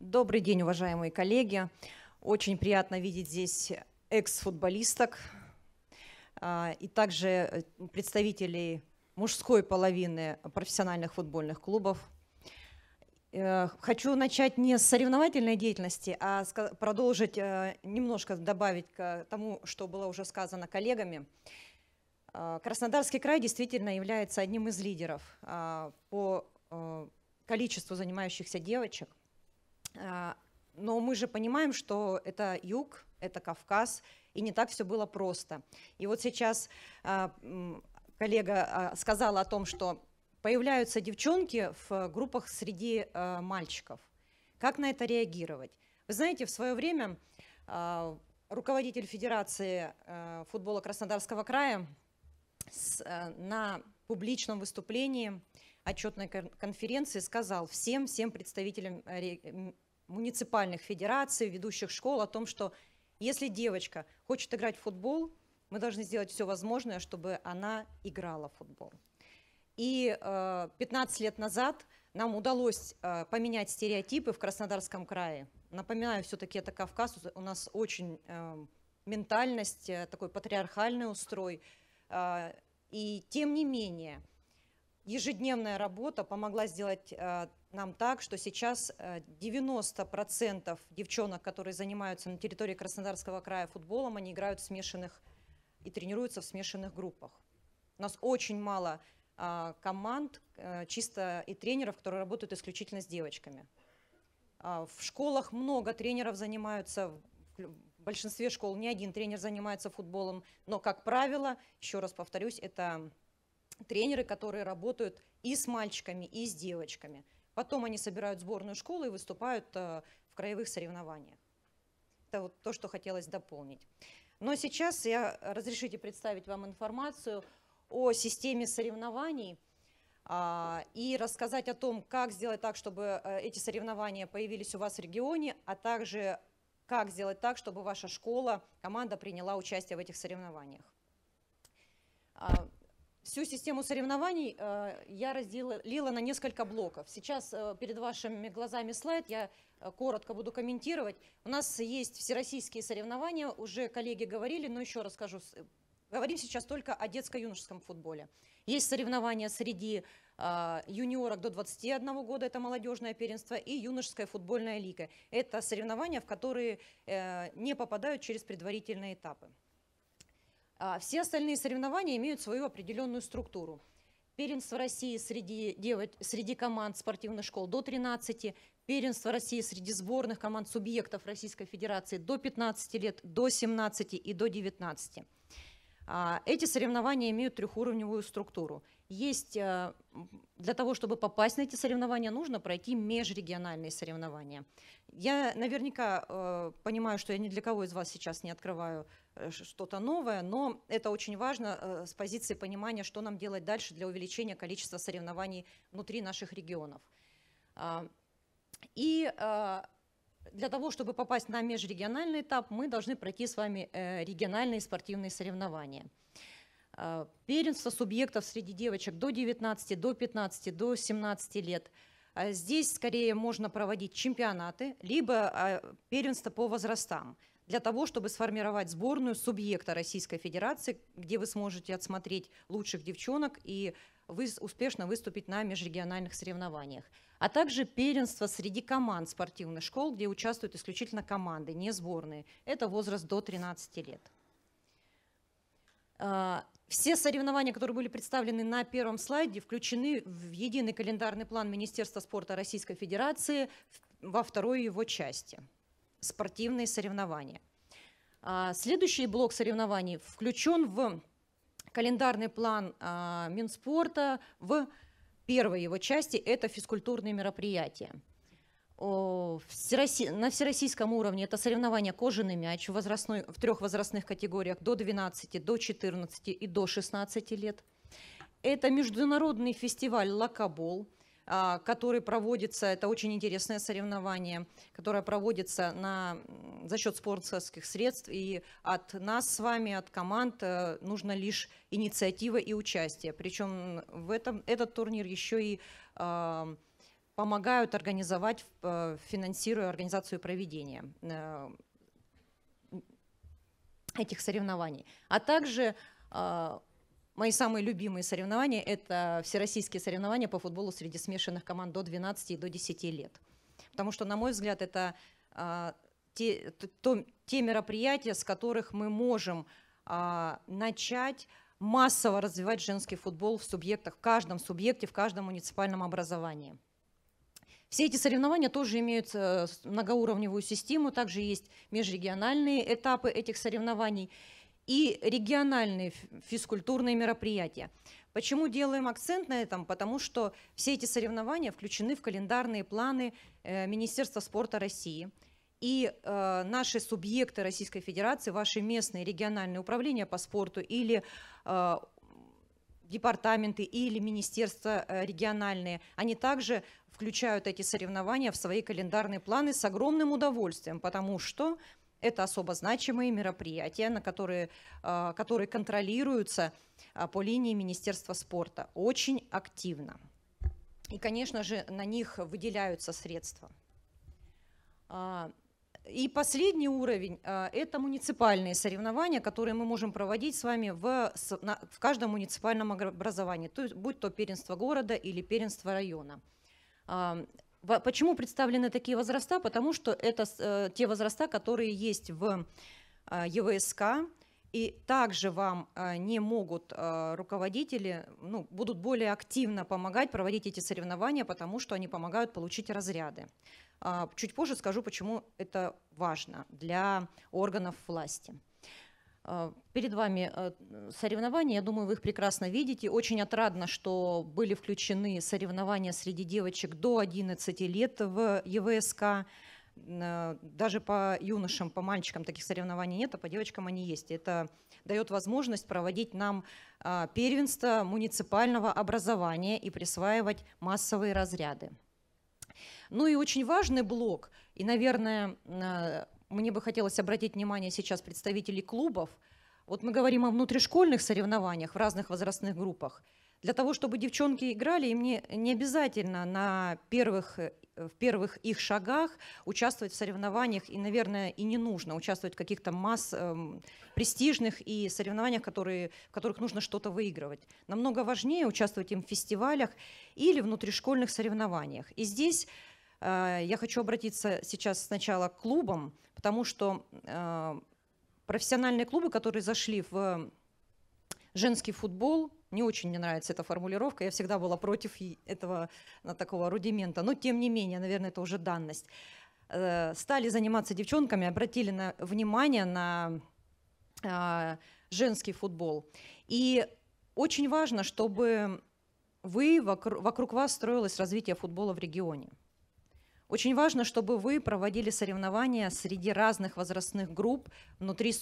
Добрый день, уважаемые коллеги. Очень приятно видеть здесь экс-футболисток а, и также э, представителей мужской половины профессиональных футбольных клубов. Э, хочу начать не с соревновательной деятельности, а продолжить, э, немножко добавить к тому, что было уже сказано коллегами. Краснодарский край действительно является одним из лидеров а, по количеству занимающихся девочек. А, но мы же понимаем, что это юг, это Кавказ, и не так все было просто. И вот сейчас а, коллега а, сказала о том, что появляются девчонки в группах среди мальчиков. Как на это реагировать? Вы знаете, в свое время руководитель Федерации футбола Краснодарского края на публичном выступлении отчетной конференции сказал всем, всем представителям э, э, муниципальных федераций, ведущих школ о том, что если девочка хочет играть в футбол, мы должны сделать все возможное, чтобы она играла в футбол. И 15 э, лет назад нам удалось поменять стереотипы в Краснодарском крае. Напоминаю, все-таки это Кавказ, у нас очень ментальность, такой патриархальный устрой. И тем не менее, ежедневная работа помогла сделать э, нам так, что сейчас 90% э, девчонок, которые занимаются на территории Краснодарского края футболом, они играют в смешанных и тренируются в смешанных группах. У нас очень мало а, команд, э, чисто и тренеров, которые работают исключительно с девочками. А, в школах много тренеров занимаются, в большинстве школ ни один тренер занимается футболом, но, как правило, еще раз повторюсь, это тренеры, которые работают и с мальчиками, и с девочками. Потом они собирают сборную школу и выступают э, в краевых соревнованиях. Это вот то, что хотелось дополнить. Но сейчас я разрешите представить вам информацию о системе соревнований а, и рассказать о том, как сделать так, чтобы э, эти соревнования появились у вас в регионе, а также как сделать так, чтобы ваша школа, команда приняла участие в этих соревнованиях. А, Всю систему соревнований э, я разделила на несколько блоков. Сейчас э, перед вашими глазами слайд, я э, коротко буду комментировать. У нас есть всероссийские соревнования, уже коллеги говорили, но еще раз скажу. Говорим сейчас только о детско-юношеском футболе. Есть соревнования среди юниорок до 21 года, это молодежное первенство, и юношеская футбольная лига. Это соревнования, в которые не попадают через предварительные этапы. А, все остальные соревнования имеют свою определенную структуру. Первенство России среди, девоч... среди команд спортивных школ до 13, первенство России среди сборных команд субъектов Российской Федерации до 15 лет, до 17 и до 19. А, эти соревнования имеют трехуровневую структуру. Есть э, для того, чтобы попасть на эти соревнования, нужно пройти межрегиональные соревнования. Я наверняка э, понимаю, что я ни для кого из вас сейчас не открываю э, что-то новое, но это очень важно с позиции понимания, что нам делать дальше для увеличения количества соревнований внутри наших регионов. А, и для того, чтобы попасть на межрегиональный этап, мы должны пройти с вами э, региональные спортивные соревнования. Э, первенство субъектов среди девочек до 19, до 15, до 17 лет. Э, здесь скорее можно проводить чемпионаты, либо первенство по возрастам для того, чтобы сформировать сборную субъекта Российской Федерации, где вы сможете отсмотреть лучших девчонок и успешно выступить на межрегиональных соревнованиях, а также первенство среди команд спортивных школ, где участвуют исключительно команды, не сборные. Это возраст до 13 лет. А, все соревнования, которые были представлены на первом слайде, включены в единый календарный план Министерства спорта Российской Федерации во второй его части. Спортивные соревнования. А, следующий блок соревнований включен в календарный план а, Минспорта в первой его части это физкультурные мероприятия. О, всероси... На всероссийском уровне это соревнования кожаный мяч в, возрастной... в трех возрастных категориях до 12, до 14 и до 16 лет. Это международный фестиваль «Лакобол», а, который проводится, это очень интересное соревнование, которое проводится на, за счет спонсорских средств. И от нас с вами, от команд, э, нужно лишь инициатива и участие. Причем в этом, этот турнир еще и а, помогают организовать, э, финансируя организацию проведения э, этих соревнований. А также а, Мои самые любимые соревнования – это всероссийские соревнования по футболу среди смешанных команд до 12 и до 10 лет. Потому что, на мой взгляд, это а, те, то, те мероприятия, с которых мы можем а, начать массово развивать женский футбол в субъектах, в каждом субъекте, в каждом муниципальном образовании. Все эти соревнования тоже имеют э, многоуровневую систему, также есть межрегиональные этапы этих соревнований – и региональные физкультурные мероприятия. Почему делаем акцент на этом? Потому что все эти соревнования включены в календарные планы э, Министерства спорта России. И э, наши субъекты Российской Федерации, ваши местные региональные управления по спорту или э, департаменты или министерства э, региональные, они также включают эти соревнования в свои календарные планы с огромным удовольствием, потому что это особо значимые мероприятия, на которые, а, которые контролируются а, по линии Министерства спорта очень активно. И, конечно же, на них выделяются средства. А, и последний уровень – это муниципальные соревнования, которые мы можем проводить с вами в, в каждом муниципальном образовании, то есть, будь то первенство города или первенство района. Почему представлены такие возраста? Потому что это э, те возраста, которые есть в э, ЕВСК, и также вам э, не могут э, руководители, ну, будут более активно помогать проводить эти соревнования, потому что они помогают получить разряды. А, чуть позже скажу, почему это важно для органов власти. А, перед вами а, соревнования, я думаю, вы их прекрасно видите. Очень отрадно, что были включены соревнования среди девочек до 11 лет в ЕВСК. А, даже по юношам, по мальчикам таких соревнований нет, а по девочкам они есть. Это дает возможность проводить нам первенство муниципального образования и присваивать массовые разряды. Ну и очень важный блок, и, наверное, мне бы хотелось обратить внимание сейчас представителей клубов. Вот мы говорим о внутришкольных соревнованиях в разных возрастных группах. Для того, чтобы девчонки играли, им не, не обязательно на первых, э, в первых их шагах участвовать в соревнованиях, и, наверное, и не нужно участвовать в каких-то масс эм, престижных и соревнованиях, которые, в которых нужно что-то выигрывать. Намного важнее участвовать им в фестивалях или внутришкольных соревнованиях. И здесь Э, я хочу обратиться сейчас сначала к клубам, потому что э, профессиональные клубы, которые зашли в женский футбол, не очень мне нравится эта формулировка, я всегда была против этого э, такого рудимента, но тем не менее, наверное, это уже данность. Стали заниматься девчонками, обратили на, внимание на женский футбол. И очень важно, чтобы вы, вокруг, вокруг вас строилось развитие футбола в регионе. Очень важно, чтобы вы проводили соревнования среди разных возрастных групп внутри,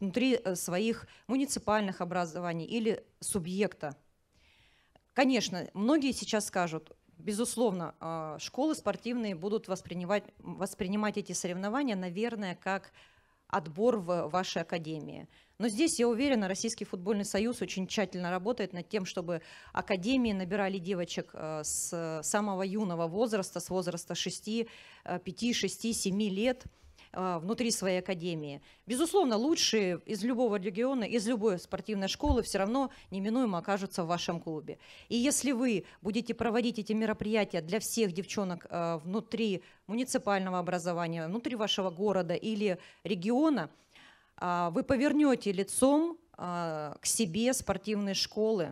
внутри э, своих муниципальных образований или субъекта. Конечно, многие сейчас скажут, безусловно, а, школы спортивные будут воспринимать, воспринимать эти соревнования, наверное, как отбор в вашей академии. Но здесь, я уверена, Российский футбольный союз очень тщательно работает над тем, чтобы академии набирали девочек э, с самого юного возраста, с возраста 6, 5, 6, 7 лет – а, внутри своей академии. Безусловно, лучшие из любого региона, из любой спортивной школы все равно неминуемо окажутся в вашем клубе. И если вы будете проводить эти мероприятия для всех девчонок а, внутри муниципального образования, внутри вашего города или региона, а, вы повернете лицом к себе спортивные школы,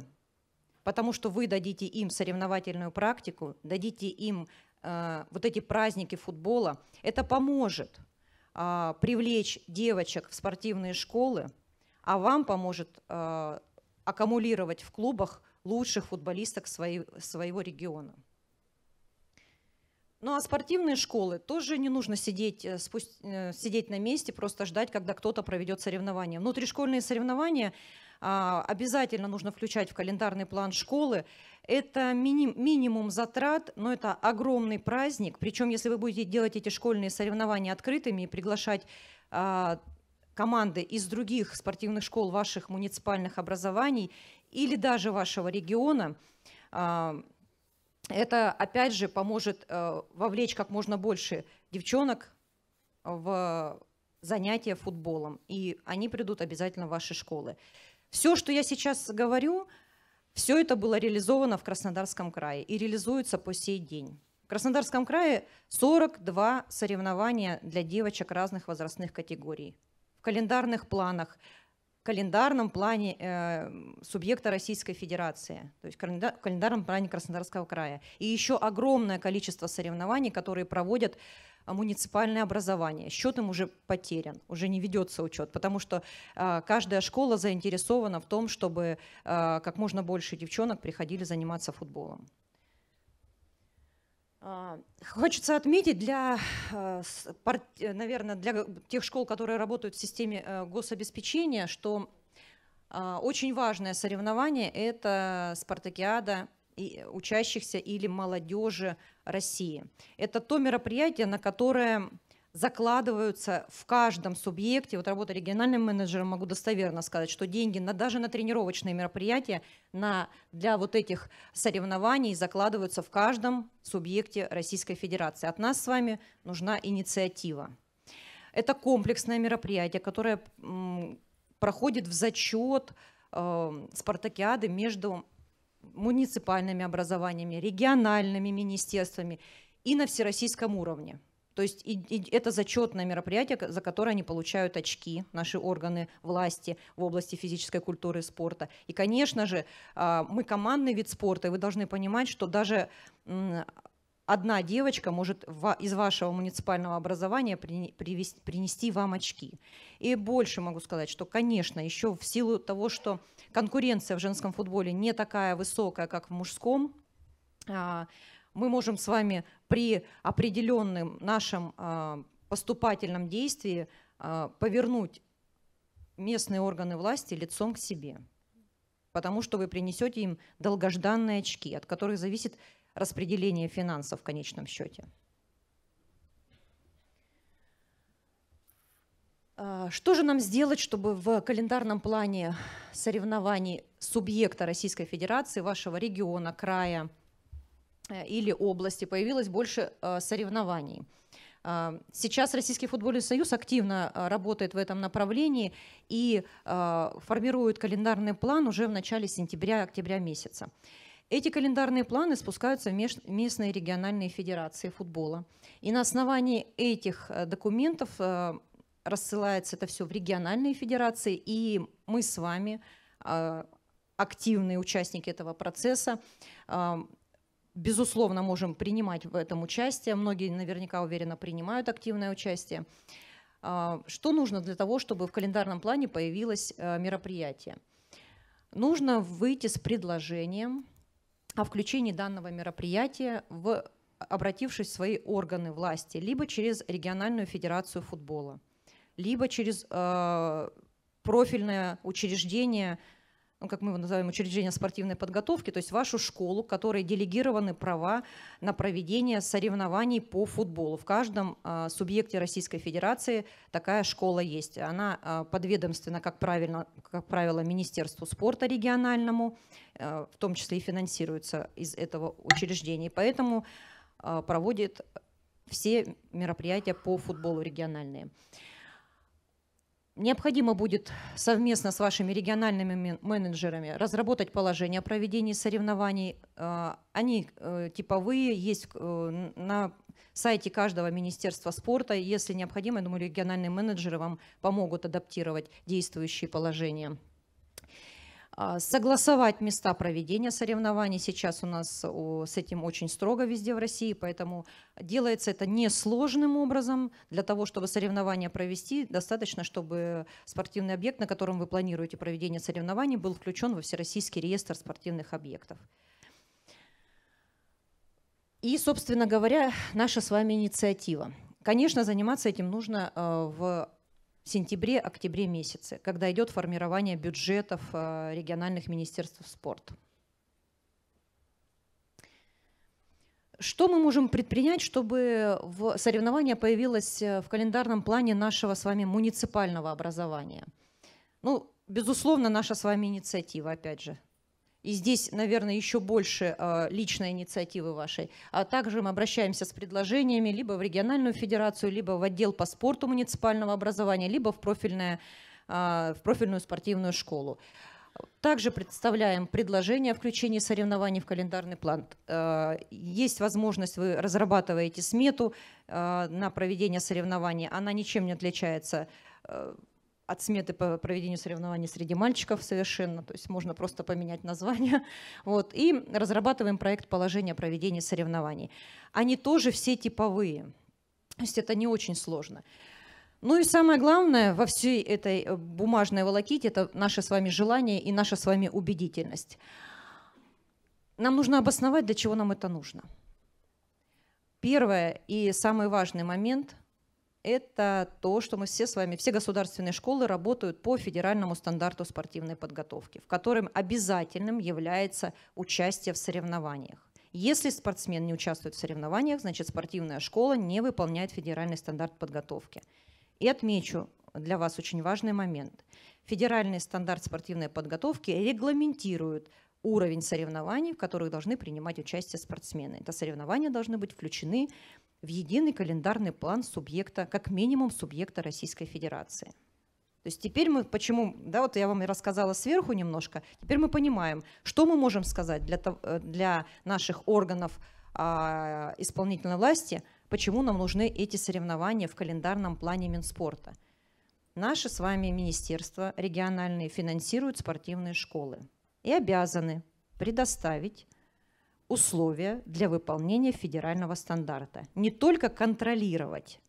потому что вы дадите им соревновательную практику, дадите им э, вот эти праздники футбола. Это поможет а, привлечь девочек в спортивные школы, а вам поможет а, аккумулировать в клубах лучших футболисток своей, своего региона. Ну а спортивные школы тоже не нужно сидеть, э, спусть, э, сидеть на месте, просто ждать, когда кто-то проведет соревнования. Внутришкольные соревнования а, обязательно нужно включать в календарный план школы. Это мини- минимум затрат, но это огромный праздник. Причем, если вы будете делать эти школьные соревнования открытыми и приглашать а, команды из других спортивных школ ваших муниципальных образований или даже вашего региона, а, это, опять же, поможет э, вовлечь как можно больше девчонок в занятия футболом, и они придут обязательно в ваши школы. Все, что я сейчас говорю, все это было реализовано в Краснодарском крае и реализуется по сей день. В Краснодарском крае 42 соревнования для девочек разных возрастных категорий. В календарных планах, в календарном плане э, субъекта Российской Федерации, то есть в календарном плане Краснодарского края. И еще огромное количество соревнований, которые проводят а, муниципальное образование. Счет им уже потерян, уже не ведется учет, потому что а, каждая школа заинтересована в том, чтобы а, как можно больше девчонок приходили заниматься футболом. Хочется отметить для, наверное, для тех школ, которые работают в системе гособеспечения, что очень важное соревнование – это спартакиада и э, учащихся или молодежи России. Это то мероприятие, на которое закладываются в каждом субъекте, вот работа региональным менеджером, могу достоверно сказать, что деньги на, даже на тренировочные мероприятия на, для вот этих соревнований закладываются в каждом субъекте Российской Федерации. От нас с вами нужна инициатива. Это комплексное мероприятие, которое м, проходит в зачет э, спартакиады между муниципальными образованиями, региональными министерствами и на всероссийском уровне. То есть и, и это зачетное мероприятие, за которое они получают очки, наши органы власти в области физической культуры и спорта. И, конечно же, а, мы командный вид спорта, и вы должны понимать, что даже одна девочка может из вашего муниципального образования принести, принести вам очки. И больше могу сказать, что, конечно, еще в силу того, что конкуренция в женском футболе не такая высокая, как в мужском, а, мы можем с вами при определенном нашем а, поступательном действии а, повернуть местные органы власти лицом к себе, потому что вы принесете им долгожданные очки, от которых зависит распределения финансов в конечном счете. А, что же нам сделать, чтобы в календарном плане соревнований субъекта Российской Федерации, вашего региона, края э, или области появилось больше э, соревнований? А, сейчас Российский футбольный союз активно э, работает в этом направлении и формирует календарный план уже в начале сентября-октября месяца. Эти календарные планы спускаются в местные региональные федерации футбола. И на основании этих э, документов э, рассылается это все в региональные федерации, и мы с вами, э, активные участники этого процесса, безусловно, можем принимать в этом участие. Многие наверняка уверенно принимают активное участие. Что нужно для того, чтобы в календарном плане появилось мероприятие? Нужно выйти с предложением о включении данного мероприятия в обратившись в свои органы власти, либо через региональную федерацию футбола, либо через э, профильное учреждение ну, как мы его называем, учреждение спортивной подготовки, то есть вашу школу, которой делегированы права на проведение соревнований по футболу. В каждом а, субъекте Российской Федерации такая школа есть. Она а, подведомственна, как, правильно, как правило, Министерству спорта региональному, а, в том числе и финансируется из этого учреждения. И поэтому а, проводит все мероприятия по футболу региональные. Необходимо будет совместно с вашими региональными менеджерами разработать положение о проведении соревнований. Э, они э, типовые, есть э, на сайте каждого Министерства спорта. Если необходимо, я думаю, региональные менеджеры вам помогут адаптировать действующие положения. А, согласовать места проведения соревнований. Сейчас у нас с этим очень строго везде в России, поэтому делается это несложным образом. Для того, чтобы соревнования провести, достаточно, чтобы спортивный объект, на котором вы планируете проведение соревнований, был включен во Всероссийский реестр спортивных объектов. И, собственно говоря, наша с вами инициатива. Конечно, заниматься этим нужно э, в сентябре-октябре месяце, когда идет формирование бюджетов э, региональных министерств спорта. Что мы можем предпринять, чтобы в соревнование появилось э, в календарном плане нашего с вами муниципального образования? Ну, безусловно, наша с вами инициатива, опять же, и здесь, наверное, еще больше э, личной инициативы вашей. А также мы обращаемся с предложениями либо в региональную федерацию, либо в отдел по спорту муниципального образования, либо в, профильное, э, в профильную спортивную школу. Также представляем предложение о включении соревнований в календарный план. Э, есть возможность, вы разрабатываете смету на проведение соревнований, она ничем не отличается от сметы по проведению соревнований среди мальчиков совершенно, то есть можно просто поменять название. Вот, и разрабатываем проект положения проведения соревнований. Они тоже все типовые, то есть это не очень сложно. Ну и самое главное во всей этой э, бумажной волоките – это наше с вами желание и наша с вами убедительность. Нам нужно обосновать, для чего нам это нужно. Первое и самый важный момент это то, что мы все с вами, все государственные школы работают по федеральному стандарту спортивной подготовки, в котором обязательным является участие в соревнованиях. Если спортсмен не участвует в соревнованиях, значит спортивная школа не выполняет федеральный стандарт подготовки. И отмечу для вас очень важный момент. Федеральный стандарт спортивной подготовки регламентирует уровень соревнований, в которых должны принимать участие спортсмены. Это соревнования должны быть включены в единый календарный план субъекта, как минимум субъекта Российской Федерации. То есть теперь мы, почему, да, вот я вам и рассказала сверху немножко, теперь мы понимаем, что мы можем сказать для, э, для наших органов а, исполнительной власти, почему нам нужны эти соревнования в календарном плане Минспорта. Наши с вами министерства региональные финансируют спортивные школы и обязаны предоставить условия для выполнения федерального стандарта. Не только контролировать,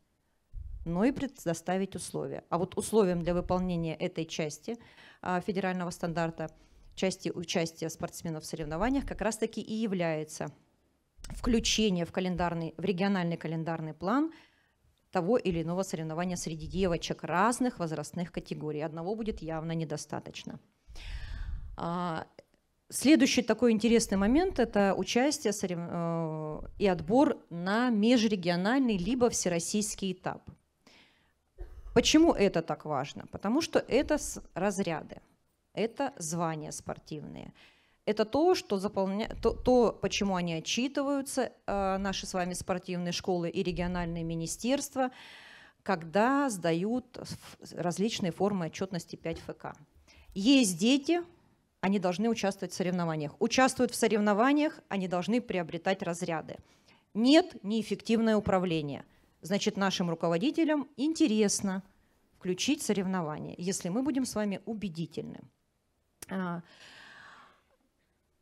но и предоставить условия. А вот условием для выполнения этой части а, федерального стандарта, части участия спортсменов в соревнованиях, как раз-таки и является включение в, календарный, в региональный календарный план того или иного соревнования среди девочек разных возрастных категорий. Одного будет явно недостаточно. А, Следующий такой интересный момент – это участие э, и отбор на межрегиональный либо всероссийский этап. Почему это так важно? Потому что это разряды, это звания спортивные. Это то, что заполня... то, то, почему они отчитываются, э, наши с вами спортивные школы и региональные министерства, когда сдают различные формы отчетности 5 ФК. Есть дети, они должны участвовать в соревнованиях. Участвуют в соревнованиях, они должны приобретать разряды. Нет неэффективное управление. Значит, нашим руководителям интересно включить соревнования, если мы будем с вами убедительны. А,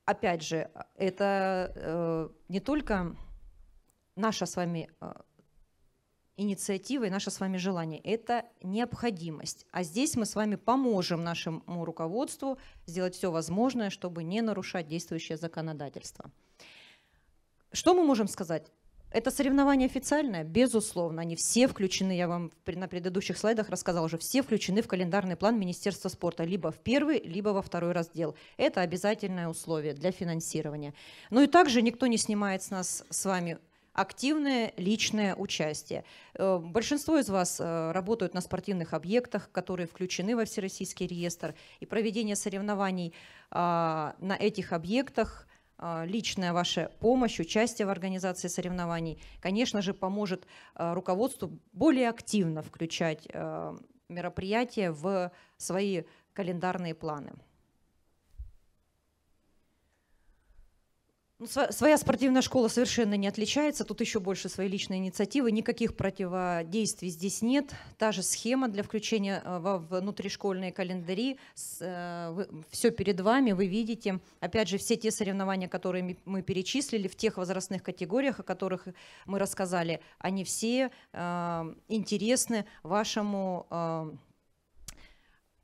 опять же, это э, не только наша с вами э, инициатива и наше с вами желание. Это необходимость. А здесь мы с вами поможем нашему руководству сделать все возможное, чтобы не нарушать действующее законодательство. Что мы можем сказать? Это соревнование официальное? Безусловно, они все включены, я вам на предыдущих слайдах рассказала уже, все включены в календарный план Министерства спорта, либо в первый, либо во второй раздел. Это обязательное условие для финансирования. Ну и также никто не снимает с нас с вами активное личное участие. Э, большинство из вас э, работают на спортивных объектах, которые включены во Всероссийский реестр, и проведение соревнований а, на этих объектах а, – личная ваша помощь, участие в организации соревнований, конечно же, поможет а, руководству более активно включать э, мероприятия в свои календарные планы. Ну, своя спортивная школа совершенно не отличается, тут еще больше своей личной инициативы, никаких противодействий здесь нет. Та же схема для включения э, во внутришкольные календари, э, все перед вами, вы видите. Опять же, все те соревнования, которые мы перечислили, в тех возрастных категориях, о которых мы рассказали, они все э, интересны вашему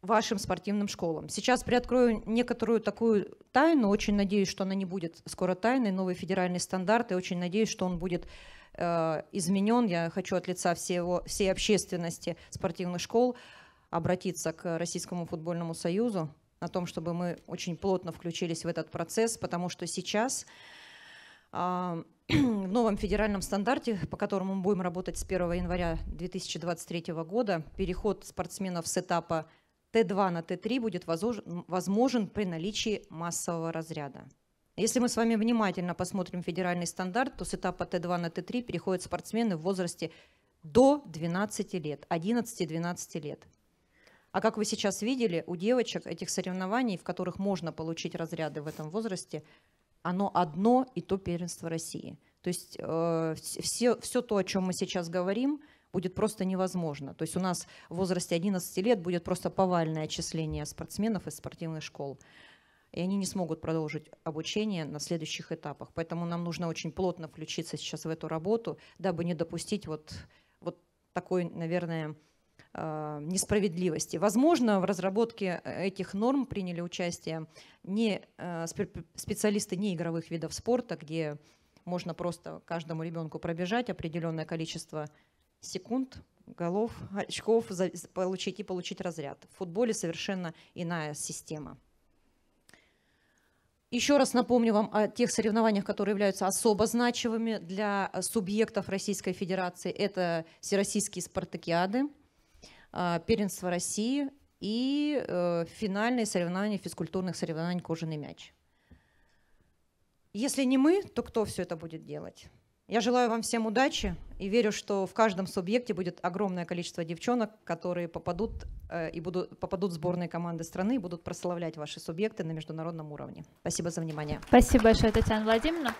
вашим спортивным школам. Сейчас приоткрою некоторую такую тайну, очень надеюсь, что она не будет скоро тайной, новый федеральный стандарт, и очень надеюсь, что он будет э, изменен. Я хочу от лица всего, всей общественности спортивных школ обратиться к Российскому футбольному союзу о том, чтобы мы очень плотно включились в этот процесс, потому что сейчас а, в новом федеральном стандарте, по которому мы будем работать с 1 января 2023 года, переход спортсменов с этапа Т2 на Т3 будет возможен при наличии массового разряда. Если мы с вами внимательно посмотрим федеральный стандарт, то с этапа Т2 на Т3 переходят спортсмены в возрасте до 12 лет, 11-12 лет. А как вы сейчас видели, у девочек этих соревнований, в которых можно получить разряды в этом возрасте, оно одно и то первенство России. То есть э, все, все то, о чем мы сейчас говорим – будет просто невозможно. То есть у нас в возрасте 11 лет будет просто повальное отчисление спортсменов из спортивных школ. И они не смогут продолжить обучение на следующих этапах. Поэтому нам нужно очень плотно включиться сейчас в эту работу, дабы не допустить вот, вот такой, наверное, э, несправедливости. Возможно, в разработке этих норм приняли участие не э, специалисты не игровых видов спорта, где можно просто каждому ребенку пробежать определенное количество секунд, голов, очков получить и получить разряд. В футболе совершенно иная система. Еще раз напомню вам о тех соревнованиях, которые являются особо значимыми для э, субъектов Российской Федерации. Это Всероссийские спартакиады, а, первенство России и э, финальные соревнования физкультурных соревнований «Кожаный мяч». Если не мы, то кто все это будет делать? Я желаю вам всем удачи и верю, что в каждом субъекте будет огромное количество девчонок, которые попадут э, и будут попадут в сборные команды страны и будут прославлять ваши субъекты на международном уровне. Спасибо за внимание. Спасибо большое, Татьяна Владимировна.